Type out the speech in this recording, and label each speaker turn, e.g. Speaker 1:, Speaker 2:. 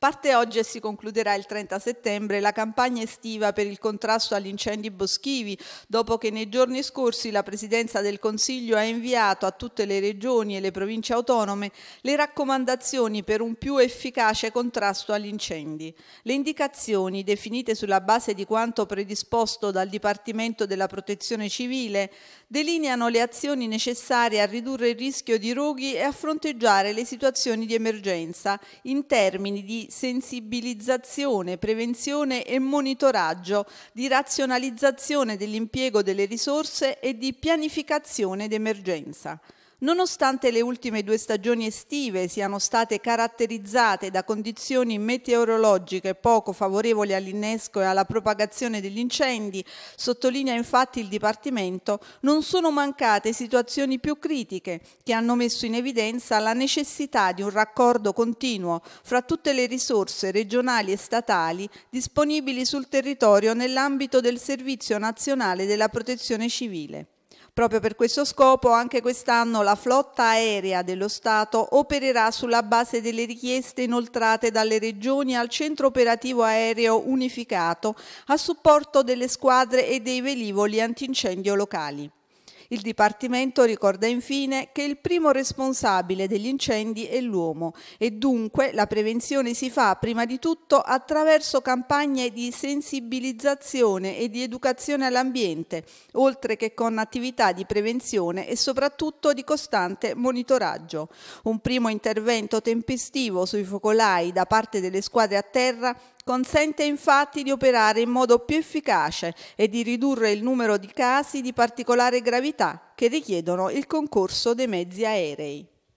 Speaker 1: Parte oggi e si concluderà il 30 settembre la campagna estiva per il contrasto agli incendi boschivi, dopo che nei giorni scorsi la Presidenza del Consiglio ha inviato a tutte le regioni e le province autonome le raccomandazioni per un più efficace contrasto agli incendi. Le indicazioni, definite sulla base di quanto predisposto dal Dipartimento della Protezione Civile, delineano le azioni necessarie a ridurre il rischio di roghi e a fronteggiare le situazioni di emergenza in termini di sensibilizzazione, prevenzione e monitoraggio, di razionalizzazione dell'impiego delle risorse e di pianificazione d'emergenza. Nonostante le ultime due stagioni estive siano state caratterizzate da condizioni meteorologiche poco favorevoli all'innesco e alla propagazione degli incendi, sottolinea infatti il Dipartimento, non sono mancate situazioni più critiche che hanno messo in evidenza la necessità di un raccordo continuo fra tutte le risorse regionali e statali disponibili sul territorio nell'ambito del Servizio nazionale della protezione civile. Proprio per questo scopo anche quest'anno la flotta aerea dello Stato opererà sulla base delle richieste inoltrate dalle regioni al centro operativo aereo unificato a supporto delle squadre e dei velivoli antincendio locali. Il Dipartimento ricorda infine che il primo responsabile degli incendi è l'uomo e dunque la prevenzione si fa prima di tutto attraverso campagne di sensibilizzazione e di educazione all'ambiente, oltre che con attività di prevenzione e soprattutto di costante monitoraggio. Un primo intervento tempestivo sui focolai da parte delle squadre a terra consente infatti di operare in modo più efficace e di ridurre il numero di casi di particolare gravità che richiedono il concorso dei mezzi aerei.